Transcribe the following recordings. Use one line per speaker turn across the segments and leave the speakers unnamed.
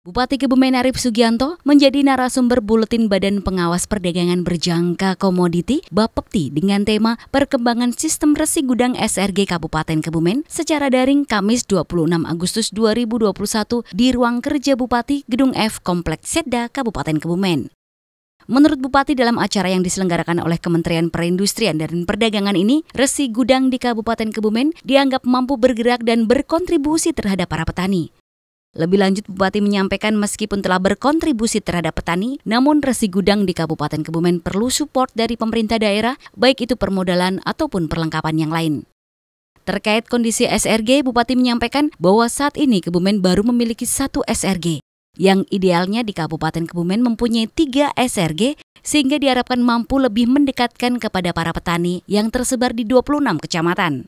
Bupati Kebumen Arif Sugianto menjadi narasumber Buletin Badan Pengawas Perdagangan Berjangka Komoditi Bapepti dengan tema Perkembangan Sistem Resi Gudang SRG Kabupaten Kebumen secara daring Kamis 26 Agustus 2021 di ruang kerja Bupati Gedung F Kompleks Seda Kabupaten Kebumen. Menurut Bupati dalam acara yang diselenggarakan oleh Kementerian Perindustrian dan Perdagangan ini, resi gudang di Kabupaten Kebumen dianggap mampu bergerak dan berkontribusi terhadap para petani. Lebih lanjut, Bupati menyampaikan meskipun telah berkontribusi terhadap petani, namun resi gudang di Kabupaten Kebumen perlu support dari pemerintah daerah, baik itu permodalan ataupun perlengkapan yang lain. Terkait kondisi SRG, Bupati menyampaikan bahwa saat ini Kebumen baru memiliki satu SRG, yang idealnya di Kabupaten Kebumen mempunyai tiga SRG sehingga diharapkan mampu lebih mendekatkan kepada para petani yang tersebar di 26 kecamatan.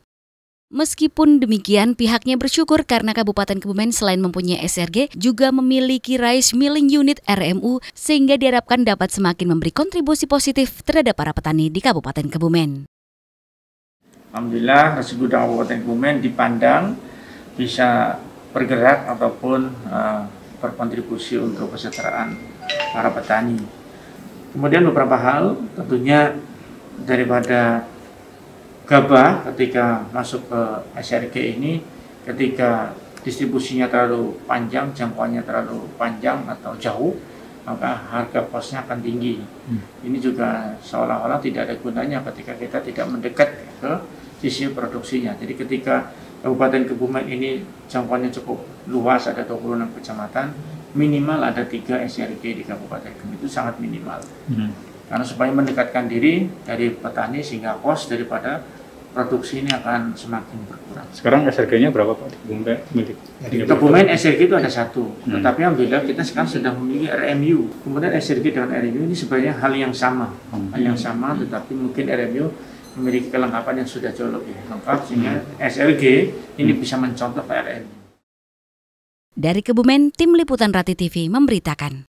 Meskipun demikian, pihaknya bersyukur karena Kabupaten Kebumen selain mempunyai SRG juga memiliki rice milling unit RMU sehingga diharapkan dapat semakin memberi kontribusi positif terhadap para petani di Kabupaten Kebumen.
Alhamdulillah nasi gudang Kabupaten Kebumen dipandang bisa bergerak ataupun uh, berkontribusi untuk kesejahteraan para petani. Kemudian beberapa hal tentunya daripada gabah ketika masuk ke SRG ini ketika distribusinya terlalu panjang, jangkauannya terlalu panjang atau jauh, maka harga posnya akan tinggi. Hmm. Ini juga seolah-olah tidak ada gunanya ketika kita tidak mendekat ke sisi produksinya. Jadi ketika Kabupaten Kebumen ini jangkauannya cukup luas, ada 26 kecamatan, minimal ada tiga SRG di Kabupaten Kebumen itu sangat minimal. Hmm karena supaya mendekatkan diri dari petani sehingga kos daripada produksi ini akan semakin berkurang. Sekarang SRG-nya berapa Pak? Kebumen milik? Kebumen SRG itu ada satu, hmm. tetapi alhamdulillah kita sekarang sedang memiliki RMU. Kemudian SRG dengan RMU ini sebenarnya hal yang sama, hmm. hal yang sama, tetapi mungkin RMU memiliki kelengkapan yang sudah jauh lebih lengkap sehingga hmm. SRG ini hmm. bisa mencontoh RMU.
Dari Kebumen, Tim Liputan Rati TV memberitakan.